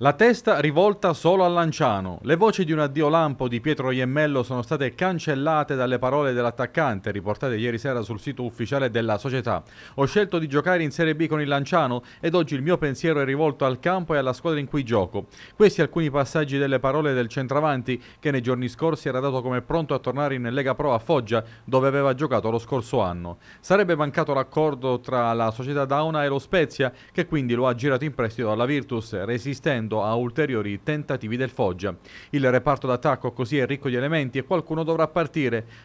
La testa rivolta solo a Lanciano. Le voci di un addio lampo di Pietro Iemmello sono state cancellate dalle parole dell'attaccante riportate ieri sera sul sito ufficiale della società. Ho scelto di giocare in Serie B con il Lanciano ed oggi il mio pensiero è rivolto al campo e alla squadra in cui gioco. Questi alcuni passaggi delle parole del centravanti che nei giorni scorsi era dato come pronto a tornare in Lega Pro a Foggia dove aveva giocato lo scorso anno. Sarebbe mancato l'accordo tra la società Dauna e lo Spezia che quindi lo ha girato in prestito alla Virtus resistendo procedendo a ulteriori tentativi del Foggia. Il reparto d'attacco così è ricco di elementi e qualcuno dovrà partire.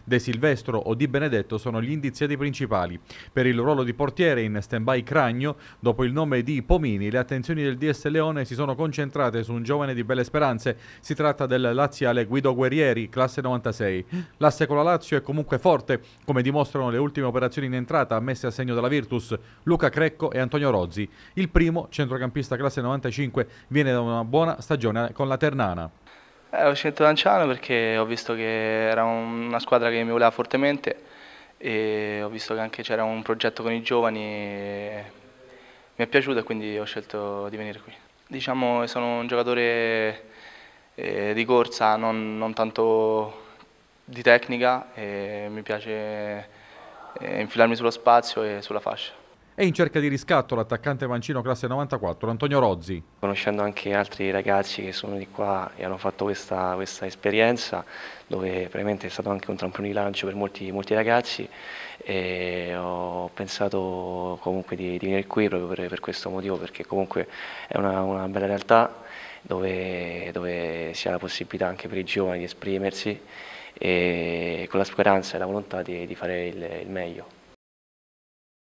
De Silvestro o Di Benedetto sono gli indiziati principali. Per il ruolo di portiere in stand-by Cragno, dopo il nome di Pomini, le attenzioni del DS Leone si sono concentrate su un giovane di belle speranze. Si tratta del laziale Guido Guerrieri, classe 96. L'asse con la Lazio è comunque forte, come dimostrano le ultime operazioni in entrata messe a segno dalla Virtus, Luca Crecco e Antonio Rozzi. Il primo, centrocampista classe 95, viene viene da una buona stagione con la Ternana. Eh, ho scelto Lanciano perché ho visto che era una squadra che mi voleva fortemente e ho visto che anche c'era un progetto con i giovani mi è piaciuto e quindi ho scelto di venire qui. Diciamo che sono un giocatore eh, di corsa, non, non, tanto di tecnica e mi piace eh, infilarmi sullo spazio e sulla fascia e in cerca di riscatto l'attaccante mancino classe 94 Antonio Rozzi. Conoscendo anche altri ragazzi che sono di qua e hanno fatto questa, questa esperienza, dove veramente è stato anche un trampolino di lancio per molti, molti ragazzi, ho pensato comunque di, di, venire qui proprio per, per questo motivo, perché comunque è una, una bella realtà dove, dove, si ha la possibilità anche per i giovani di esprimersi e con la speranza e la volontà di, di fare il, il meglio.